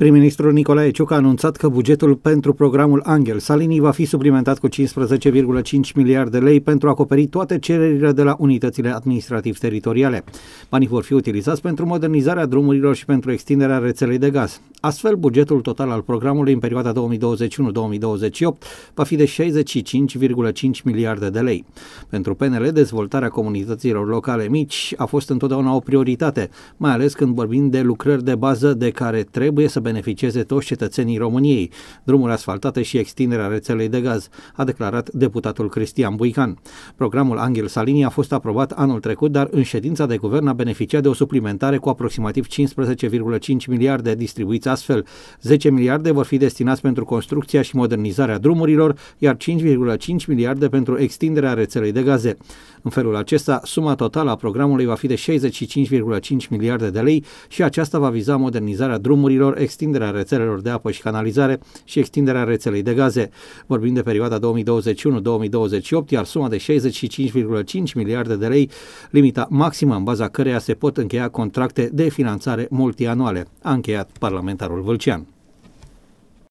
Prim-ministrul Nicolae Ciuc a anunțat că bugetul pentru programul Angel Salini va fi suplimentat cu 15,5 miliarde lei pentru a acoperi toate cererile de la unitățile administrativ-teritoriale. Banii vor fi utilizați pentru modernizarea drumurilor și pentru extinderea rețelei de gaz. Astfel, bugetul total al programului în perioada 2021-2028 va fi de 65,5 miliarde de lei. Pentru PNL, dezvoltarea comunităților locale mici a fost întotdeauna o prioritate, mai ales când vorbim de lucrări de bază de care trebuie să beneficieze toți cetățenii României, drumuri asfaltate și extinderea rețelei de gaz, a declarat deputatul Cristian Buican. Programul Angel Salini a fost aprobat anul trecut, dar în ședința de guvern a beneficiat de o suplimentare cu aproximativ 15,5 miliarde distribuiți astfel. 10 miliarde vor fi destinați pentru construcția și modernizarea drumurilor, iar 5,5 miliarde pentru extinderea rețelei de gaze. În felul acesta, suma totală a programului va fi de 65,5 miliarde de lei și aceasta va viza modernizarea drumurilor, extinderea extinderea rețelelor de apă și canalizare și extinderea rețelei de gaze. Vorbim de perioada 2021-2028, iar suma de 65,5 miliarde de lei, limita maximă în baza căreia se pot încheia contracte de finanțare multianuale, a încheiat parlamentarul Vâlcean.